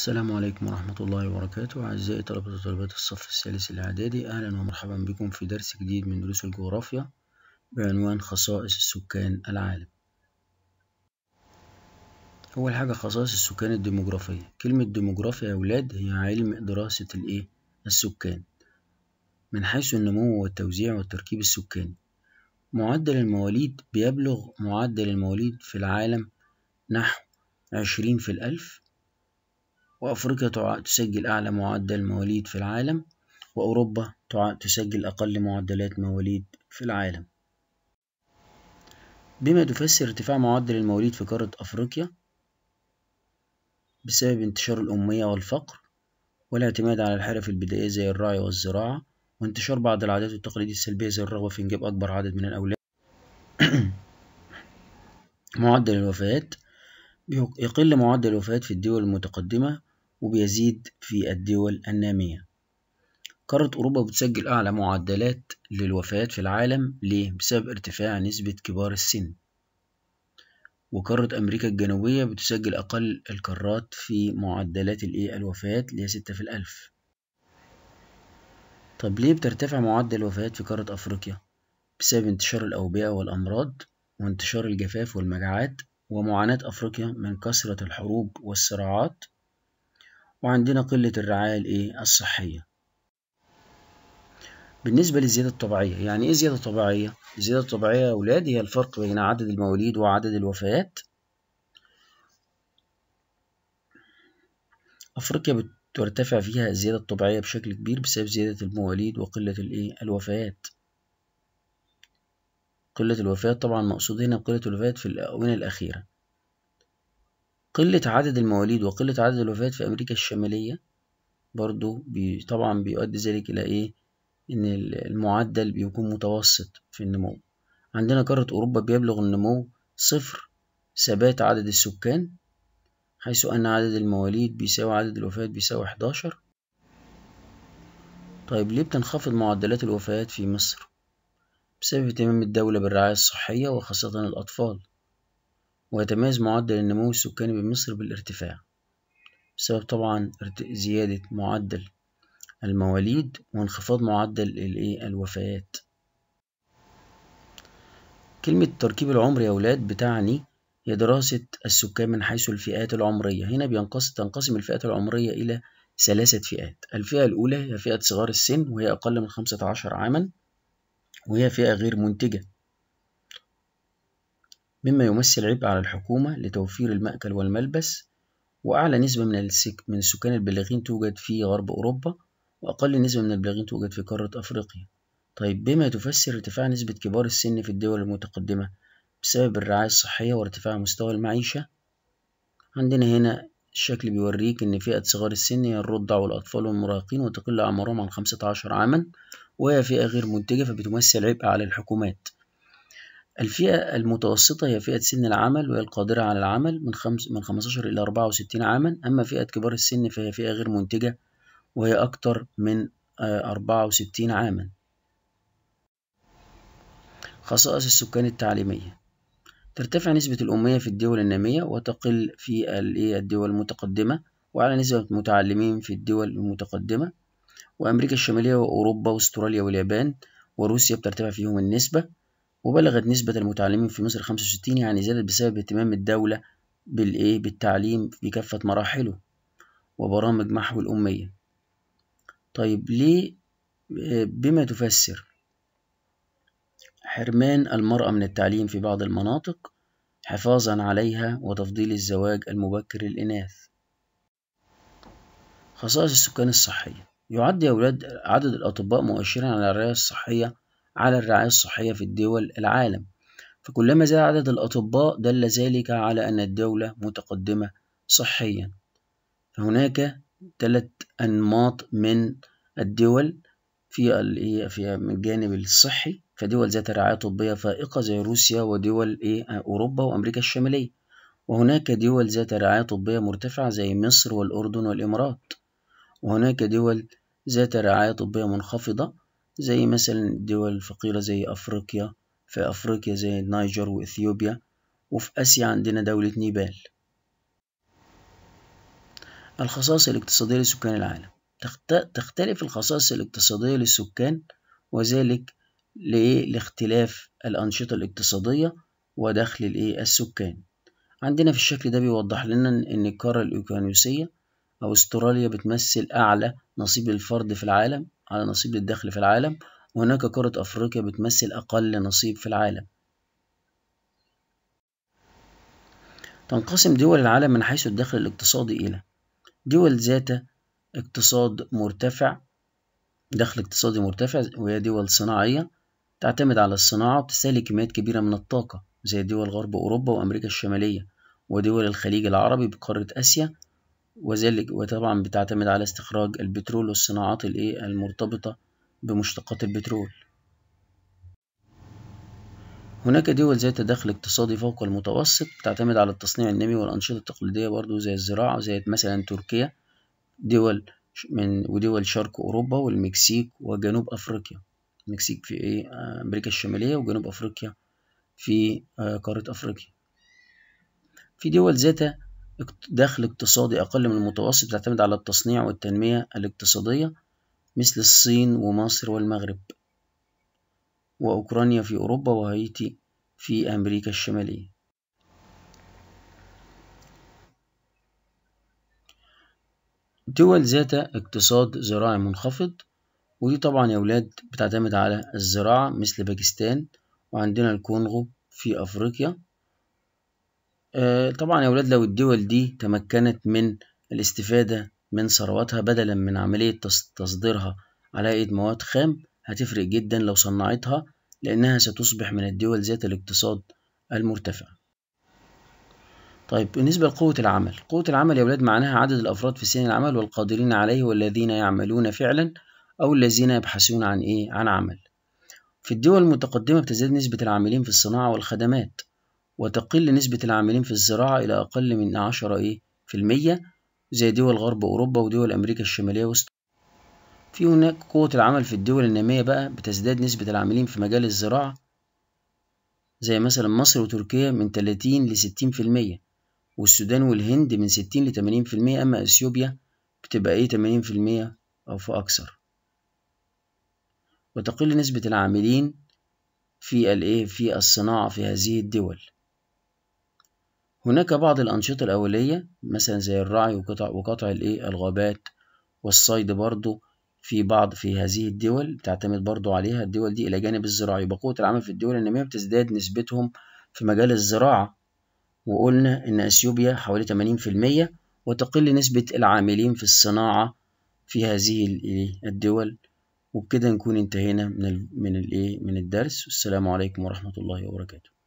السلام عليكم ورحمة الله وبركاته أعزائي طلبة وطلبات الصف الثالث الإعدادي أهلا ومرحبا بكم في درس جديد من دروس الجغرافيا بعنوان خصائص السكان العالم أول حاجة خصائص السكان الديموغرافية كلمة ديموغرافيا يا أولاد هي علم دراسة الإيه السكان من حيث النمو والتوزيع والتركيب السكاني معدل المواليد بيبلغ معدل المواليد في العالم نحو عشرين في الألف وأفريقيا تسجل أعلى معدل مواليد في العالم وأوروبا تسجل أقل معدلات مواليد في العالم بما تفسر ارتفاع معدل المواليد في قارة أفريقيا بسبب انتشار الأمية والفقر والاعتماد على الحرف البدائية زي الرعي والزراعة وانتشار بعض العادات والتقاليد السلبية زي الرغبة في إنجاب أكبر عدد من الأولاد معدل الوفيات يقل معدل الوفيات في الدول المتقدمة وبيزيد في الدول النامية قارة أوروبا بتسجل أعلى معدلات للوفيات في العالم ليه؟ بسبب ارتفاع نسبة كبار السن وقارة أمريكا الجنوبية بتسجل أقل القارات في معدلات الإيه الوفيات اللي هي ستة في الألف طب ليه بترتفع معدل الوفيات في قارة أفريقيا؟ بسبب انتشار الأوبئة والأمراض وانتشار الجفاف والمجاعات ومعاناة أفريقيا من كثرة الحروب والصراعات وعندنا قلة الرعاية الإيه الصحية بالنسبة للزيادة الطبيعية يعني إيه زيادة طبيعية؟ الزيادة الطبيعية يا أولاد هي الفرق بين عدد المواليد وعدد الوفيات أفريقيا بترتفع فيها الزيادة الطبيعية بشكل كبير بسبب زيادة المواليد وقلة الإيه الوفيات قلة الوفيات طبعا مقصود هنا بقلة الوفيات في الآونة الأخيرة قلة عدد المواليد وقلة عدد الوفيات في أمريكا الشمالية برضو بي طبعا بيؤدي ذلك إلى إيه إن المعدل بيكون متوسط في النمو عندنا قارة أوروبا بيبلغ النمو صفر ثبات عدد السكان حيث أن عدد المواليد بيساوي عدد الوفيات بيساوي حداشر طيب ليه بتنخفض معدلات الوفيات في مصر؟ بسبب اهتمام الدولة بالرعاية الصحية وخاصة الأطفال ويتميز معدل النمو السكاني بمصر بالارتفاع بسبب طبعا زيادة معدل المواليد وانخفاض معدل إيه، الوفيات كلمة تركيب العمر يا ولاد بتعني هي دراسة السكان من حيث الفئات العمرية هنا بينقص تنقسم الفئات العمرية إلى ثلاثة فئات الفئة الأولى هي فئة صغار السن وهي أقل من خمسة عشر عاما وهي فئة غير منتجة مما يمثل عبء على الحكومة لتوفير المأكل والملبس وأعلى نسبة من, السك... من السكان البالغين توجد في غرب أوروبا وأقل نسبة من البالغين توجد في قارة أفريقيا طيب بما تفسر ارتفاع نسبة كبار السن في الدول المتقدمة بسبب الرعاية الصحية وارتفاع مستوى المعيشة عندنا هنا الشكل بيوريك إن فئة صغار السن هي الرضع والأطفال والمراهقين وتقل أعمارهم عن خمسة عشر عاما وهي فئة غير منتجة فبتمثل عبء على الحكومات الفئة المتوسطة هي فئة سن العمل وهي القادرة على العمل من, خمس من 15 إلى 64 عاما أما فئة كبار السن فهي فئة غير منتجة وهي أكتر من 64 آه، عاما خصائص السكان التعليمية ترتفع نسبة الأمية في الدول النامية وتقل في إيه، الدول المتقدمة وعلى نسبة المتعلمين في الدول المتقدمة وأمريكا الشمالية وأوروبا وأستراليا واليابان وروسيا بترتفع فيهم النسبة وبلغت نسبة المتعلمين في مصر 65 يعني زادت بسبب اهتمام الدولة بالإيه بالتعليم بكافة مراحله وبرامج محو الأمية طيب ليه آه، بما تفسر حرمان المرأة من التعليم في بعض المناطق حفاظا عليها وتفضيل الزواج المبكر للإناث خصائص السكان الصحية يعد يا أولاد عدد الأطباء مؤشرا على الرعاية الصحية على الرعاية الصحية في الدول العالم فكلما زاد عدد الأطباء دل ذلك على أن الدولة متقدمة صحيا فهناك ثلاث أنماط من الدول في إيه، في الجانب الصحي فدول ذات رعاية طبية فائقة زي روسيا ودول إيه أوروبا وأمريكا الشمالية وهناك دول ذات رعاية طبية مرتفعة زي مصر والأردن والإمارات وهناك دول ذات رعاية طبية منخفضة زي مثلا الدول الفقيرة زي أفريقيا في أفريقيا زي النيجر وإثيوبيا وفي آسيا عندنا دولة نيبال الخصائص الاقتصادية لسكان العالم تختلف الخصائص الاقتصادية للسكان وذلك لاختلاف الأنشطة الاقتصادية ودخل السكان عندنا في الشكل ده بيوضح لنا إن القارة الاوكيانوسيه أو أستراليا بتمثل أعلى نصيب الفرد في العالم على نصيب للدخل في العالم وهناك قارة أفريقيا بتمثل أقل نصيب في العالم تنقسم دول العالم من حيث الدخل الاقتصادي إلى دول ذات اقتصاد مرتفع دخل اقتصادي مرتفع وهي دول صناعية تعتمد على الصناعة وتستهلك كميات كبيرة من الطاقة زي دول غرب أوروبا وأمريكا الشمالية ودول الخليج العربي بقارة آسيا وذلك وطبعا بتعتمد على استخراج البترول والصناعات الايه المرتبطة بمشتقات البترول هناك دول ذات دخل اقتصادي فوق المتوسط بتعتمد على التصنيع النامي والأنشطة التقليدية برضو زي الزراعة زي مثلا تركيا دول من ودول شرق أوروبا والمكسيك وجنوب أفريقيا المكسيك في إيه أمريكا الشمالية وجنوب أفريقيا في آه، قارة أفريقيا في دول ذات دخل اقتصادي أقل من المتوسط بتعتمد على التصنيع والتنمية الاقتصادية مثل الصين ومصر والمغرب وأوكرانيا في أوروبا وهايتي في أمريكا الشمالية دول ذات اقتصاد زراعي منخفض ودي طبعا يا ولاد بتعتمد على الزراعة مثل باكستان وعندنا الكونغو في أفريقيا آه، طبعا يا ولاد لو الدول دي تمكنت من الاستفادة من ثرواتها بدلا من عملية تصديرها على أيد مواد خام هتفرق جدا لو صنعتها لأنها ستصبح من الدول ذات الاقتصاد المرتفع طيب بالنسبة لقوة العمل قوة العمل يا ولاد معناها عدد الأفراد في سن العمل والقادرين عليه والذين يعملون فعلا أو الذين يبحثون عن إيه عن عمل في الدول المتقدمة بتزداد نسبة العاملين في الصناعة والخدمات وتقل نسبة العاملين في الزراعة إلى أقل من عشرة إيه في المية زي دول غرب أوروبا ودول أمريكا الشمالية وسط في هناك قوة العمل في الدول النامية بقى بتزداد نسبة العاملين في مجال الزراعة زي مثلا مصر وتركيا من 30 ل 60 في المية والسودان والهند من 60 ل 80 في المية أما أثيوبيا بتبقى إيه 80 في المية أو في أكثر وتقل نسبة العاملين في الإيه في الصناعة في هذه الدول هناك بعض الأنشطة الأولية مثلا زي الرعي وقطع, وقطع الإيه الغابات والصيد برضو في بعض في هذه الدول تعتمد برضو عليها الدول دي إلى جانب الزراعي بقوة العمل في الدول النامية بتزداد نسبتهم في مجال الزراعة وقلنا إن أثيوبيا حوالي تمانين في المية وتقل نسبة العاملين في الصناعة في هذه إيه؟ الدول وبكده نكون انتهينا من ال من الايه من الدرس والسلام عليكم ورحمة الله وبركاته